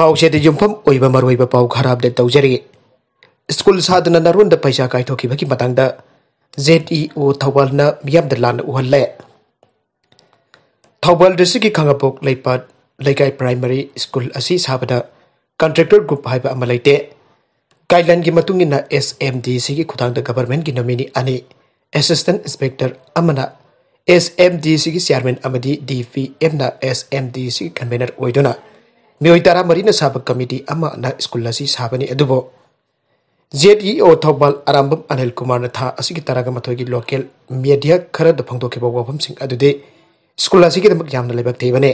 पाचे युफम मरब पा खराब अपडेट तौजरी स्कूल साद नरुन पैसा कई जेड इ ओ थल लान उहल थौल की खापोक लेक प्राइमरी स्कूल अब कंट्रेक्टर ग्रुप है लेते गाइडलाइन की मतंग एस एम डी से खुद गवर्नमेंट की नोमी अने assistant inspector S M D से chairman D P M S M D से कन्वेनर होना मई तरह मरीन साब कमीटी स्कूल साबनी जेड इ थौबल आरंभम अनिल कुमार था तरग मथो की लोकल मेडिया खरद फोंदेब वादे स्कूल अदमने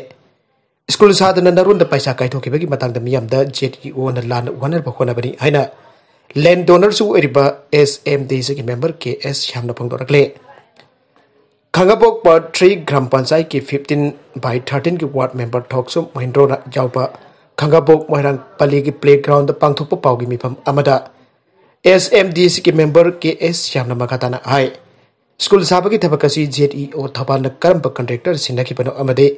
स्कूल सादन नरुद पैसा कई जेड इ लान वनब होने लें डोनर से एस एम डी मेम्बर के एस श्याम फोदे खंगापोक पर थ्री ग्राम पंचायत की फिफ्टीन बाई थर्टीन की वार्ड मेंबर थोक्सु महिंद्रो जाऊप खंगापोक मोहरंग पली की प्ले ग्राउंड पांथोप पाव की मीफम एस एम डी सी की मेंबर के एस श्याम मखाताना है स्कूल साब की थबक जेड ई ओ थबान करम कंट्रेक्टर सिंधन अमदे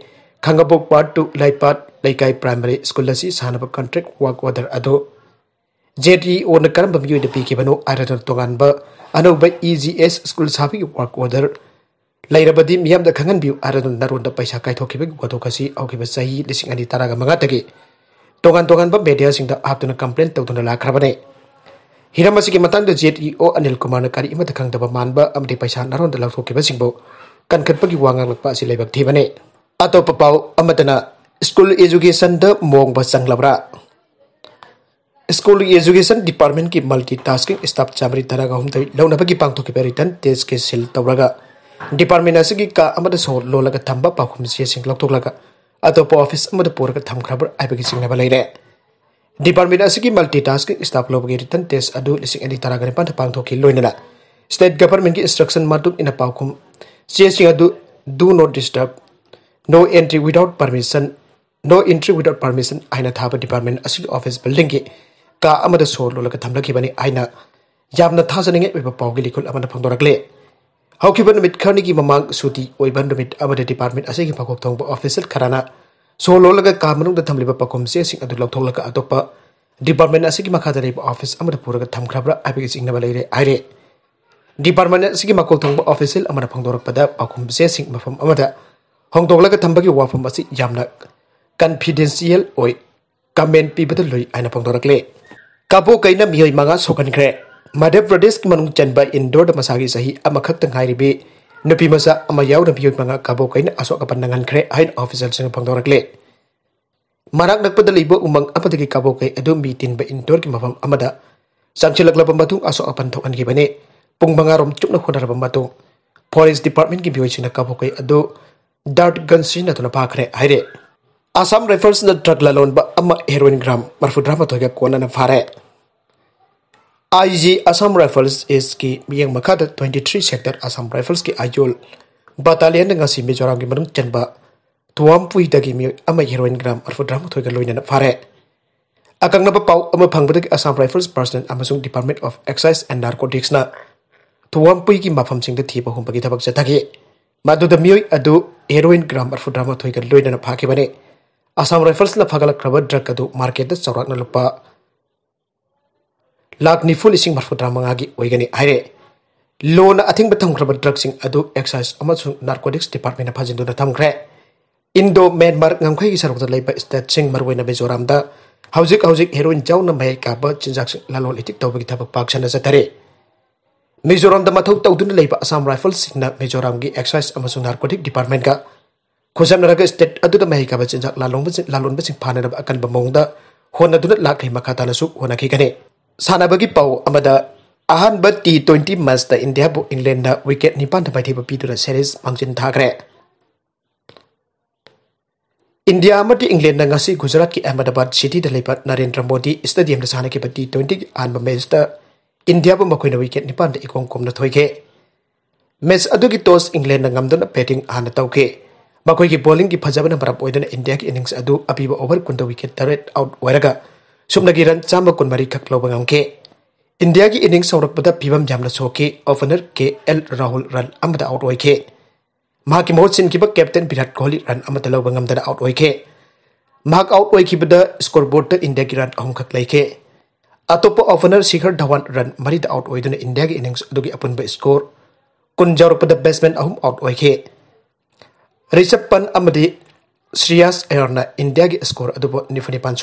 खंगापोक पार्ट टू लाइपाट लेकाई प्राइमरी स्कूल सानब कंट्रेक वर्क ऑर्डर अदो जेड ई ओ न करम पीबनो आरदन तोगानब अनौब इ जी एस स्कूल साब की work order badi miyam da kangan biu aradun narun da paisa kai toki bagi wato kasi au kiba sahi di sing adi taraga mangatagi. Tongan tongan ba media sing da abdu na komplain tau tunda lakra bane. Hira masi ki matang da i o anil kumana kari ima da kang da ba man ba am di paisa narun da lau toki sing bo. Kan kan bagi wanga ngak ba si Atau papau amatana school education da mong ba sang labra. School Education Department ki multitasking staff chamri taraga hum tai launa bagi pang toki peritan tes ke tau tawraga. Department ꯑꯁꯤꯒꯤ ꯀꯥ ꯑꯃꯗ ꯁꯣ ꯂꯣꯜꯂꯒ ꯊꯝꯕ ꯄꯥꯎꯈꯨꯝ ꯆꯦꯁꯤꯡ ꯂꯧꯊꯣꯛꯂꯒ ꯑꯇꯣꯞꯄ office ꯑꯃꯗ ꯄꯨꯔꯒ ꯊꯝꯈ꯭ꯔꯕ꯭ꯔꯥ ꯍꯥꯏꯕꯒꯤ ꯆꯤꯡꯅꯕ ꯂꯩꯔꯦ ꯗꯤꯄꯥꯔꯠꯃꯦꯟ ꯑꯁꯤꯒꯤ ꯃꯜꯇꯤꯇꯥꯁꯀꯤꯡ ꯁ꯭ꯇꯥꯐ ꯂꯧꯕꯒꯤ ꯔꯤꯇꯟ ꯇꯦꯁ ꯑꯗꯨ ꯂꯤꯁꯤꯡ ꯑꯅꯤ ꯇꯔꯥꯒ ꯅꯤꯄꯥꯟꯗ ꯄꯥꯡꯊꯣꯛꯈꯤ ꯂꯣꯏꯅꯅ ꯁ꯭ꯇꯦꯠ ꯒꯚꯔꯟꯃꯦꯟꯠꯀꯤ ꯏꯟꯁꯇ꯭ꯔꯛꯁꯟ ꯃꯇꯨꯡ ꯏꯟꯅ ꯄꯥꯎꯈꯨꯝ ꯆꯦꯁꯤꯡ ꯑꯗꯨ do not disturb no entry without permission no entry without permission ꯍꯥꯏꯅ ꯊꯥꯕ ꯗꯤꯄꯥꯔꯠꯃꯦꯟꯠ ꯑꯁꯤꯒꯤ ꯑꯣꯐꯤꯁ ꯕꯤꯜꯗꯤꯡꯒꯤ ꯀꯥ ꯑꯃꯗ ꯁꯣ ꯂꯣꯜꯂꯒ ꯊꯝꯂꯛꯈꯤꯕꯅꯤ ꯍꯥꯏꯅ ꯌꯥꯝꯅ ꯊꯥꯖꯅꯤꯡꯉꯥꯏ ꯑꯣꯏꯕ ꯄꯥꯎꯒꯤ ꯂꯤꯈꯨꯜ ꯑꯃꯅ ꯐꯣꯡꯗꯣꯔꯛꯂꯦ hau kiba nomit kani gi mamang suti oi ban nomit amade department ase gi pakok tong ba official karana so lo laga ka manung da thamli ba pakom sing adu lok thong laga atopa department ase gi dari office amade pura ga tham khra bra abi gi singna aire department ase gi makok tong ba official amade phang dorak pada pakom sing amada hong laga tham ba gi wafam ase yamna confidential oi comment pi bata loi aina phang dorak le kabo kaina mi manga sokan kre Madhya Pradesh kemanung chenba indoor dan masagi sahi amakak tengah ribe. Nepi masa ama dan piyut mangak kabo kain asok kepandangan kre ain official sengah pangdorak le. Marak dapat pedal ibu umang apa tegi kabokai kain adu meeting ba indoor kemapam amada. Sang cilak lapan batu asok apantokan kibane. Pung mangarom cuk nak kondar Police Department kibiyo sengah kabo kain adu dart gun sengah tu napak kre Asam refers na drug lalon ba amma heroin gram marfudrama tohiga kuanan na farek. IG Assam Rifles is ki miyang makada 23 sector Assam Rifles ki ayol battalion nga si Mizoram ki manung chanba tuam pui da ki miyang ama heroin gram arfu drama thoi ga loina na phare akang na pau ama phangbada ki Assam Rifles President amasung Department of Excise and Narcotics na tuam pui ki mapham sing da thiba hum bagi thabak jathagi madu da miyoi adu heroin gram arfu drama thoi ga loina na phake bane Assam Rifles la phagala krabat drug adu market da chawrak na lupa lakh निफुल इसिंग मरफु द्रामांगी ओइगनी हाइरे लोन अथिंग बथमख्रब ड्रग्सिंग अदु एक्साइज अमसु नार्कोटिक्स डिपार्टमेंट फाजिंदुना indo Indo Myanmar ngamkhai gi sarok da leiba state sing marwaina mizoram da haujik haujik heroin jauna mai ka ba chinjak sing lalol itik tawbi thabak pak chana sa thare mizoram da mathau tawdun leiba assam rifles sing na mizoram gi exercise. amasu narcotic department ka khosam naraga state adu da mai ka ba chinjak lalong ba lalon ba sing phana da akan ba mong da hon adu na lak kai la su hona ki kane Sana bagi pau amada ahan ba Twenty 20 match da india bu england da wicket nipan da bai pi dura series mangjin thagre india amati england da ngasi gujarat ki ahmedabad city da lebat narendra modi stadium da sana ki ba ti 20 an ba match da india bu makoi na wicket nipan da ikong kom na thoike match adu ki toss england da ngamdon batting han da tauke makoi ki bowling ki phajabana marap oidana india ki innings adu abiba over kun da wicket taret out warga. सूमगी run चाम कुन मरीख India की inning सौरपद फीवम यामना सोखे opener के L Rahul run out होखे महोर सिंब captain Virat Kohli run लौबद आउट होखे आउट होखिबद स्कोर बोर्ड इंडिया की रन अहम लेखे अतोप ओपनर शिखर धवान रन मरीद आउट होने इंडिया की इनिंग्स अपुब स्कोर कुन जौरपद बैट्समें अहम आउट होखे ऋषभ पंत श्रीयास अयर इंडिया की स्कोर अब निफ निपान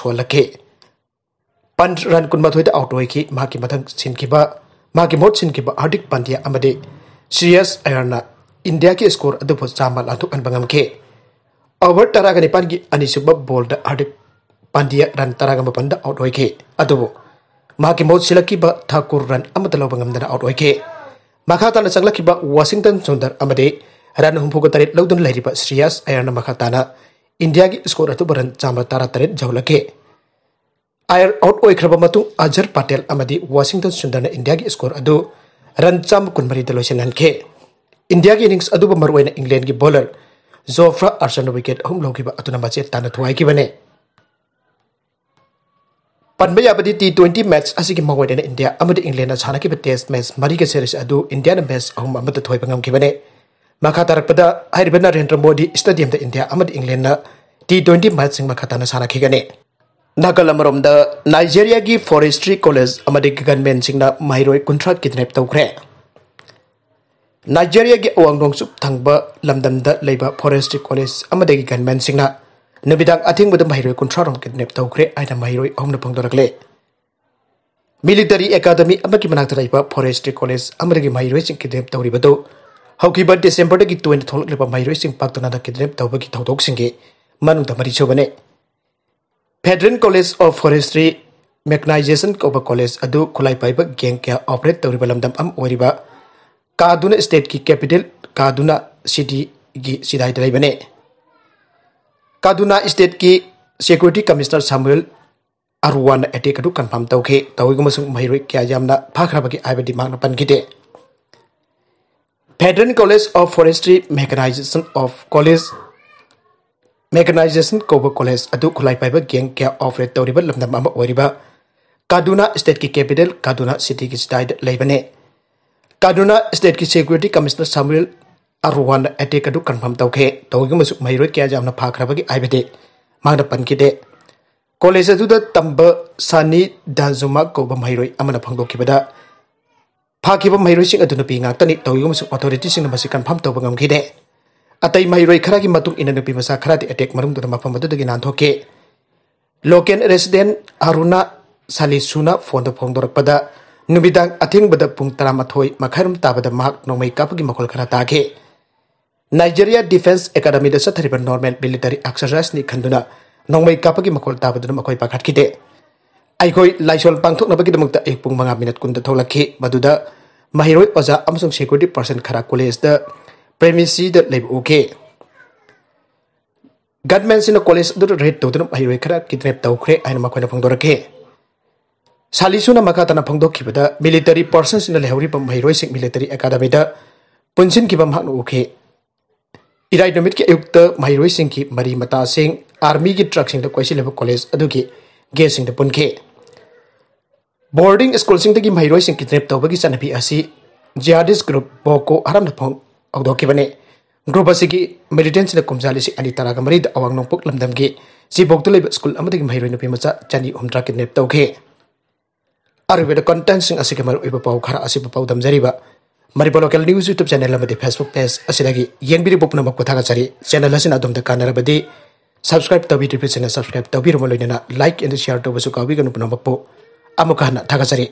pan ran kun mathoi ta outdoi ki ma ki mathang sin ki ba ma ki mot sin ki ba hardik pandya amade serious ayarna india ki score adu po chamal atu an bangam ke over Taraga ga ni pan gi ani suba ball da hardik pandya ran Taraga ga pan da outdoi ke adu ma ki mot silaki ba thakur ran amade lo bangam da outdoi ke makha ta na changlaki ba washington sundar amade ran humpu ko tarit lodun lairi ba serious ayarna makha ta na india ki score atu baran chamal tara tarit jawlake Iyer out Axar Patel Washington Sundar India की score अदु run चाम कुनमरी लोसन हल्के India की innings अब की bowler Jofra अर्सन wicket अहम लौगीबे तुवाने पनब याबी टी ट्वेंटी मैच अगर इंडिया इंग्लैंड सान टेस्ट मैच मरीगे सीरीज अब इंडिया मैच अहम थोबने मखा तरप Narendra Modi stadium India England T twenty match सिंह मखा तान सानी नागालैंड नाइजेरिया की फॉरेस्ट्री कॉलेज गनमेन माइरोय कुंथ्रा किडनैप तौरे नाइजेरिया की अवांग नोंगचुप थंगब लमदमद लेब फॉरेस्ट्री कॉलेज गनमेन नुबिदांग अथिंगबद माइरोय कुंथ्रा रोम किडनैप तौरे आइना माइरोय हमन फोंदोरगले मिलिटरी एकेडमी अमकी मनाक्त लेब फॉरेस्ट्री कॉलेज अमदगी माइरोय सिंग किडनैप तौरिबदो हौकीब डिसेंबर दगी 20 थोलकलेब federal college of forestry mechanisation कब कॉलेज खुलाई पाइब गें क्या ऑपरेट तौर लमदम काधुन स्टेट की कैपिटल काधुना सिटी सिदाइने काधुना स्टेट की security commissioner Samuel Aruwan attack confirm तौखे तौर क्या फाख्रबकी पनखीदे federal college of forestry mechanisation of college mechanisation ꯀꯧꯕ ꯀꯣꯂꯦꯖ ꯑꯗꯨ ꯈꯨꯠꯂꯥꯏ ꯄꯥꯏꯕ ꯒꯦꯡ ꯀꯌꯥ ꯑꯣꯄꯔꯦꯠ ꯇꯧꯔꯤꯕ ꯂꯝꯗꯝ ꯑꯃ ꯑꯣꯏꯔꯤꯕ ꯀꯥꯗꯨꯅꯥ ꯁ꯭ꯇꯦꯠꯀꯤ ꯀꯦꯄꯤꯇꯦꯜ ꯀꯥꯗꯨꯅꯥ ꯁꯤꯇꯤꯒꯤ ꯁꯤꯇꯥꯏꯗ ꯂꯩꯕꯅꯦ ꯀꯥꯗꯨꯅꯥ ꯁ꯭ꯇꯦꯠꯀꯤ ꯁꯦꯀ꯭ꯌꯨꯔꯤꯇꯤ ꯀꯃꯤꯁꯅꯔ ꯁꯥꯃꯨꯑꯦꯜ ꯑꯔꯨꯋꯥꯟꯅ ꯑꯦꯇꯦꯛ ꯑꯗꯨ ꯀꯟꯐꯥꯔꯝ ꯇꯧꯈ꯭ꯔꯦ ꯇꯧꯕꯒꯤꯃꯁꯨ ꯃꯍꯩꯔꯣꯏ ꯀꯌꯥ ꯌꯥꯝꯅ ꯐꯥꯈ꯭ꯔꯕꯒꯤ ꯍꯥꯏꯕꯗꯤ ꯃꯥꯅ ꯄꯟꯈꯤꯗꯦ ꯀꯣꯂꯦꯖ ꯑꯗꯨꯗ ꯇꯝꯕ ꯁꯥꯅꯤ ꯗꯥꯟꯖꯨꯃꯥ ꯀꯧꯕ ꯃꯍꯩꯔꯣꯏ ꯑꯃꯅ ꯐꯣꯡꯗꯣꯛꯈꯤꯕꯗ ꯐꯥꯈꯤꯕ ꯃꯍꯩꯔꯣꯏꯁꯤꯡ ꯑꯗꯨ ꯅꯨꯄꯤ ꯉꯥꯛꯇꯅꯤ ꯇꯧꯕꯒꯤꯃꯁꯨ ꯑꯣꯊꯣꯔꯤꯇꯤꯁꯤꯡꯅ ꯃꯁꯤ ꯀꯟꯐꯥꯔꯝ ꯇꯧꯕ ꯉꯝꯈꯤꯗꯦ अतई महरों खर की मतुक इन नुपी मचा खरा अटैक मरुम मफम लोकल रेसिडेंट अरुणा सालीसुना फोन फोंदरपद नुबिदांग अथेंबद पुंग तरामथोई मखरम ताबद माक नोमई कापगी मखोल खरा Nigeria defence academy the normal military exercise नि खंदुना नोमई का मखोल ताबद मखोई पाखटखिदे ꯑꯩꯈꯣꯏ ꯂꯥꯏꯁꯣꯜ ꯄꯥꯡꯊꯣꯛꯅꯕꯒꯤꯗꯃꯛꯇ ꯑꯌꯨꯛ ꯄꯨꯡ ꯃꯉꯥ ꯃꯤꯅꯠ ꯀꯨꯟꯗ ꯊꯣꯛꯂꯛꯈꯤ ꯃꯗꯨꯗ ꯃꯍꯩꯔꯣꯏ ꯑꯣꯖꯥ ꯄ꯭ꯔꯦꯃꯤꯁꯤꯗ ꯂꯩꯕ ꯎꯈꯤ ꯒꯚꯔꯟꯃꯦꯟꯠꯁꯤꯅ ꯀꯣꯂꯦꯖ ꯑꯗꯨꯗ ꯔꯦꯠ ꯇꯧꯗꯨꯅ ꯃꯍꯩꯔꯣꯏ ꯈꯔ ꯀꯤꯗꯅꯦꯞ ꯇꯧꯈ꯭ꯔꯦ ꯍꯥꯏꯅ ꯃꯈꯣꯏꯅ ꯐꯣꯡꯗꯣꯔꯛꯈꯤ ꯁꯥꯂꯤꯁꯨꯅ ꯃꯈꯥ ꯇꯥꯅ ꯐꯣꯡꯗꯣꯛꯈꯤꯕꯗ ꯃꯤꯂꯤꯇꯔꯤ ꯄꯥꯔꯁꯟꯁꯤꯡꯅ ꯂꯩꯍꯧꯔꯤꯕ ꯃꯍꯩꯔꯣꯏꯁꯤꯡ ꯃꯤꯂꯤꯇꯔꯤ ꯑꯦꯀꯥꯗꯃꯤꯗ ꯄꯨꯟꯁꯤꯟꯈꯤꯕ ꯃꯍꯥꯛꯅ ꯎꯈꯤ ꯏꯔꯥꯏ ꯅꯨꯃꯤꯠꯀꯤ ꯑꯌꯨꯛꯇ ꯃꯍꯩꯔꯣꯏꯁꯤꯡꯒꯤ ꯃꯔꯤ ꯃꯇꯥꯁꯤꯡ ꯑꯥꯔꯃꯤꯒꯤ ꯇ꯭ꯔꯛꯁꯤꯡꯗ ꯀꯣꯏꯁꯤꯜꯂꯤꯕ ꯀꯣꯂꯦꯖ ꯑꯗꯨꯒꯤ ꯒꯦꯠꯁꯤꯡꯗ ꯄꯨꯟꯈꯤ ꯕꯣꯔꯗꯤꯡ ꯁ꯭ꯀꯨꯜꯁꯤꯡꯗꯒꯤ ꯃꯍꯩꯔꯣꯏꯁꯤꯡ ꯀꯤꯗꯅꯦꯞ ꯇꯧꯕꯒꯤ ꯆꯠꯅꯕꯤ ꯑꯁꯤ ꯖꯤꯍꯥꯗꯤꯁ ꯒ꯭ꯔꯨꯞ ꯕꯣꯀꯣ ꯍꯔꯝꯅ ꯍꯧꯗꯣꯛꯈꯤꯕꯅꯤ ꯒ꯭ꯔꯨꯞ ꯑꯁꯤꯒꯤ ꯃꯤꯂꯤꯇꯦꯟꯁꯤꯅ ꯀꯨꯝꯖꯥ ꯂꯤꯁꯤꯡ ꯑꯅꯤ ꯇꯔꯥꯒ ꯃꯔꯤꯗ ꯑꯋꯥꯡ ꯅꯣꯡꯄꯣꯛ ꯂꯝꯗꯝꯒꯤ ꯆꯤꯕꯣꯛꯇ ꯂꯩꯕ ꯁ꯭ꯀꯨꯜ ꯑꯃꯗꯒꯤ ꯃꯍꯩꯔꯣꯏ ꯅꯨꯄꯤ ꯃꯆꯥ ꯆꯅꯤ ꯍꯨꯝꯗ꯭ꯔꯥ ꯀꯤꯗꯅꯦꯞ ꯇꯧꯈꯤ ꯑꯔꯣꯏꯕꯗ ꯀꯟꯇꯦꯟꯁꯤꯡ ꯑꯁꯤꯒꯤ ꯃꯔꯨꯑꯣꯏꯕ ꯄꯥꯎ ꯈꯔ ꯑꯁꯤꯕꯨ ꯄꯥꯎꯗꯝꯖꯔꯤꯕ ꯃꯅꯤꯄꯨꯔ ꯂꯣꯀꯦꯜ ꯅ꯭ꯌꯨꯁ ꯌꯨꯇ꯭ꯌꯨꯕ ꯆꯦꯅꯦꯜ ꯑꯃꯗꯤ ꯐꯦꯁꯕꯨꯛ ꯄꯦꯖ ꯑꯁꯤꯗꯒꯤ ꯌꯦꯡꯕꯤꯔꯤꯕ ꯄꯨꯝꯅꯃꯛꯄꯨ ꯊꯥꯒꯠꯆꯔꯤ ꯆꯦꯅꯦꯜ ꯑꯁꯤꯅ ꯑꯗꯣꯝꯗ ꯀꯥꯟꯅꯔꯕꯗꯤ ꯁꯕꯁꯀ꯭ꯔꯥꯏꯕ ꯇꯧꯕꯤꯗ꯭ꯔꯤꯕ ꯆꯦꯅꯦꯜ ꯁꯕꯁꯀ꯭ꯔꯥꯏꯕ ꯇꯧꯕꯤꯔꯨꯕ ꯂꯣꯏꯅꯅ ꯂꯥꯏꯛ ꯑꯦꯟ ꯁꯤꯌꯥꯔ ꯇꯧꯕꯁꯨ ꯀꯥꯎꯕꯤꯒꯅꯨ ꯄꯨꯝꯅꯃꯛꯄꯨ ꯑꯃꯨꯛꯀ ꯍꯟꯅ ꯊꯥꯒꯠꯆꯔꯤ